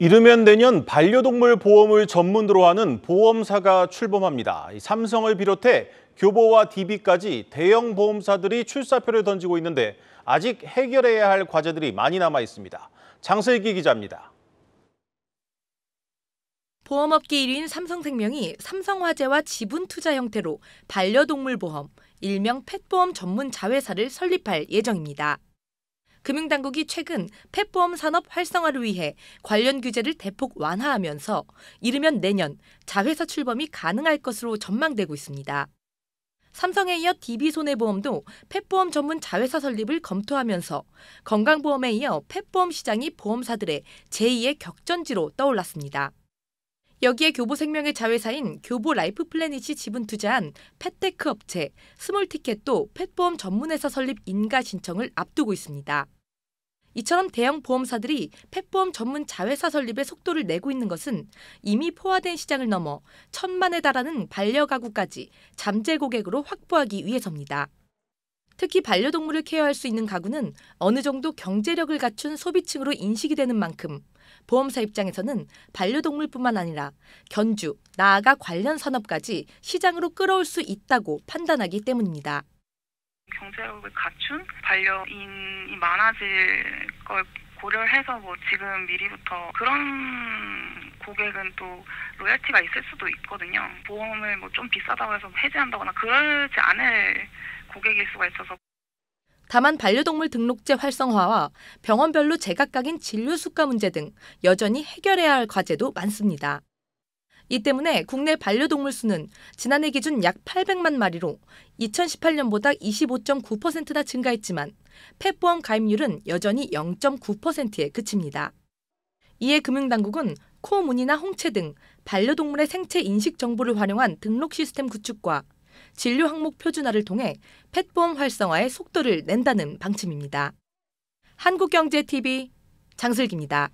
이르면 내년 반려동물 보험을 전문으로 하는 보험사가 출범합니다. 삼성을 비롯해 교보와 DB까지 대형 보험사들이 출사표를 던지고 있는데 아직 해결해야 할 과제들이 많이 남아 있습니다. 장슬기 기자입니다. 보험업계 1인 위 삼성생명이 삼성화재와 지분 투자 형태로 반려동물 보험, 일명 펫보험 전문 자회사를 설립할 예정입니다. 금융당국이 최근 펫보험 산업 활성화를 위해 관련 규제를 대폭 완화하면서 이르면 내년 자회사 출범이 가능할 것으로 전망되고 있습니다. 삼성에 이어 DB손해보험도 펫보험 전문 자회사 설립을 검토하면서 건강보험에 이어 펫보험 시장이 보험사들의 제2의 격전지로 떠올랐습니다. 여기에 교보생명의 자회사인 교보라이프플래닛이 지분 투자한 펫테크 업체 스몰티켓도 펫보험 전문회사 설립 인가 신청을 앞두고 있습니다. 이처럼 대형 보험사들이 펫보험 전문 자회사 설립에 속도를 내고 있는 것은 이미 포화된 시장을 넘어 천만에 달하는 반려가구까지 잠재 고객으로 확보하기 위해서입니다. 특히 반려동물을 케어할 수 있는 가구는 어느 정도 경제력을 갖춘 소비층으로 인식이 되는 만큼 보험사 입장에서는 반려동물뿐만 아니라 견주, 나아가 관련 산업까지 시장으로 끌어올 수 있다고 판단하기 때문입니다. 경제력을 갖춘 반려인이 많아질 걸고려 해서 뭐 지금 미리부터 그런 고객은 또로얄티가 있을 수도 있거든요. 보험을 뭐 좀 비싸다고 해서 해지한다거나 그러지 않을 고객일 수가 있어서 다만 반려동물 등록제 활성화와 병원별로 제각각인 진료 수가 문제 등 여전히 해결해야 할 과제도 많습니다. 이 때문에 국내 반려동물 수는 지난해 기준 약 800만 마리로 2018년보다 25.9%나 증가했지만 펫보험 가입률은 여전히 0.9%에 그칩니다. 이에 금융당국은 코, 무늬나 홍채 등 반려동물의 생체 인식 정보를 활용한 등록 시스템 구축과 진료 항목 표준화를 통해 펫보험 활성화의 속도를 낸다는 방침입니다. 한국경제TV 장슬기입니다.